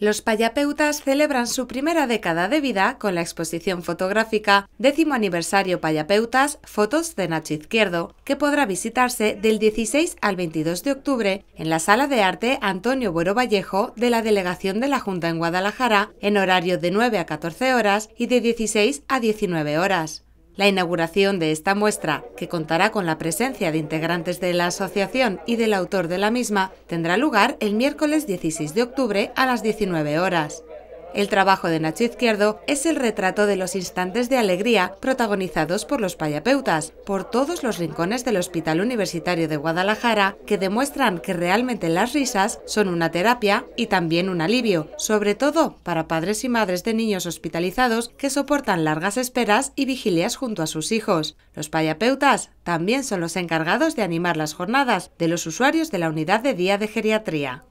Los payapeutas celebran su primera década de vida con la exposición fotográfica Décimo Aniversario Payapeutas, Fotos de Nacho Izquierdo, que podrá visitarse del 16 al 22 de octubre en la Sala de Arte Antonio Buero Vallejo de la Delegación de la Junta en Guadalajara, en horario de 9 a 14 horas y de 16 a 19 horas. La inauguración de esta muestra, que contará con la presencia de integrantes de la asociación y del autor de la misma, tendrá lugar el miércoles 16 de octubre a las 19 horas. El trabajo de Nacho Izquierdo es el retrato de los instantes de alegría protagonizados por los payapeutas, por todos los rincones del Hospital Universitario de Guadalajara, que demuestran que realmente las risas son una terapia y también un alivio, sobre todo para padres y madres de niños hospitalizados que soportan largas esperas y vigilias junto a sus hijos. Los payapeutas también son los encargados de animar las jornadas de los usuarios de la unidad de día de geriatría.